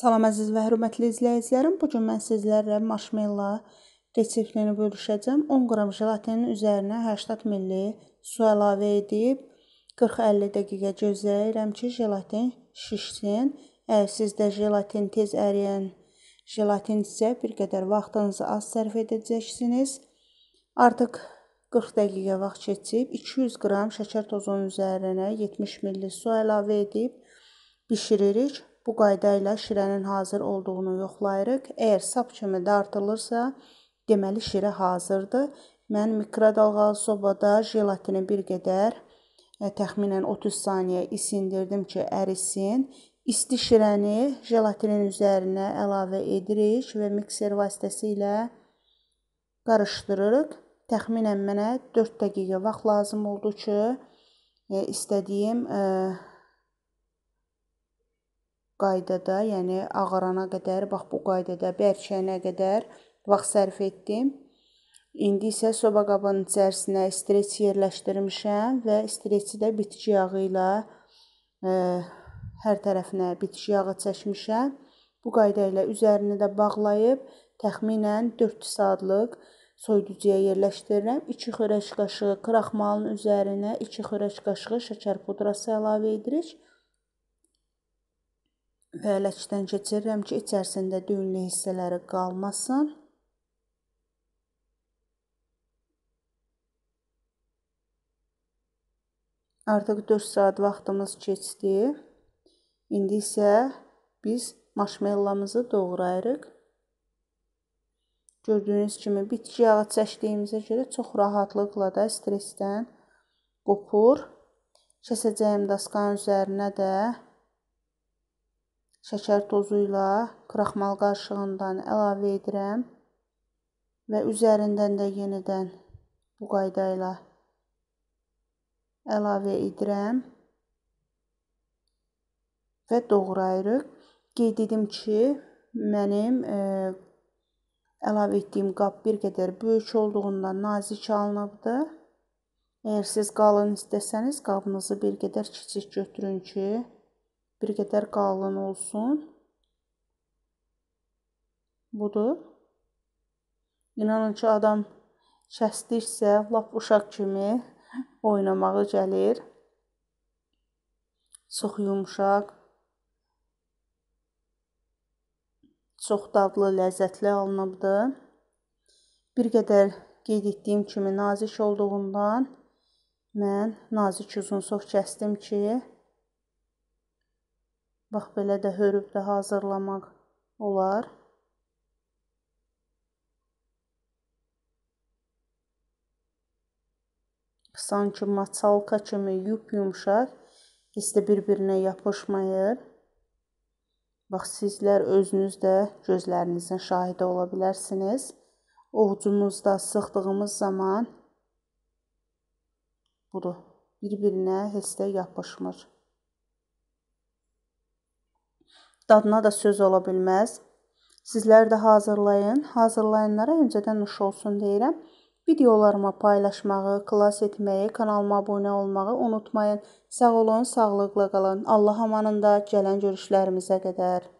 Salam əziz və hörmətli izləyicilərim. Bu gün mən sizlərlə marshmallow reseptini bölüşəcəm. 10 qram jelatinin üzərinə 80 hə ml su əlavə edib 40-50 dəqiqə gözləyirəm ki, jelatin şişsin. Əgər sizdə jelatin tez əriyən jelatin isə bir qədər vaxtınızı az sərf edəcəksiniz. Artıq 40 dəqiqə vaxt keçib 200 qram şəkər tozunun üzərinə 70 ml su əlavə edib bişiririk. Bu qayda ilə şirənin hazır olduğunu yoxlayırıq. Əgər sap kimi dartılırsa, deməli şirə hazırdır. Mən mikrodalğalı sobada jelatini bir qədər e, təxminən 30 saniyə isindirdim ki, ərisin. İsti şirəni jelatinin üzərinə əlavə edirik və mikser vasitəsilə qarışdırırıq. Təxminən mənə 4 dəqiqə vaxt lazım oldu ki, e, istədiyim e, qaydada, yəni ağarana qədər, bax bu qaydada bərkiyənə qədər vaxt sərf etdim. İndi isə soba qabının içərisinə strets yerləşdirmişəm və streci də bitki yağı ilə ə, e, hər tərəfinə bitki yağı çəkmişəm. Bu qayda ilə üzərini də bağlayıb təxminən 4 saatlıq soyuducuya yerləşdirirəm. 2 xörək qaşığı kraxmalın üzərinə 2 xörək qaşığı şəkər pudrası əlavə edirik. Bələkdən keçirirəm ki, içərisində düyünlü hissələri qalmasın. Artıq 4 saat vaxtımız keçdi. İndi isə biz marshmellowımızı doğrayırıq. Gördüyünüz kimi bitki yağı çəkdiyimizə görə çox rahatlıqla da stressdən qopur. Kəsəcəyim dasqanın üzərinə də şəkər tozu ilə kraxmal qarışığından əlavə edirəm və üzərindən də yenidən bu qayda ilə əlavə edirəm və doğrayırıq. Qeyd edim ki, mənim e, əlavə etdiyim qab bir qədər böyük olduğundan nazik alınıbdı. Əgər siz qalın istəsəniz, qabınızı bir qədər kiçik götürün ki, bir qədər qalın olsun. Budur. İnanın ki, adam şəsdirsə, lap uşaq kimi oynamağı gəlir. Çox yumşaq, çox dadlı, ləzzətli alınıbdı. Bir qədər qeyd etdiyim kimi nazik olduğundan mən nazik uzunsov kəsdim ki, Bax belə də hörüb də hazırlamaq olar. Sanki maçalka kimi yup-yumşaq, heç də bir-birinə yapışmayır. Bax sizlər özünüz də gözlərinizin şahidi ola bilərsiniz. Ovucumuzda sıxdığımız zaman budur. Bir-birinə heç də yapışmır. dadına da söz ola bilməz. Sizlər də hazırlayın. Hazırlayanlara öncədən nuş olsun deyirəm. Videolarımı paylaşmağı, klass etməyi, kanalıma abunə olmağı unutmayın. Sağ olun, sağlıqla qalın. Allah amanında gələn görüşlərimizə qədər.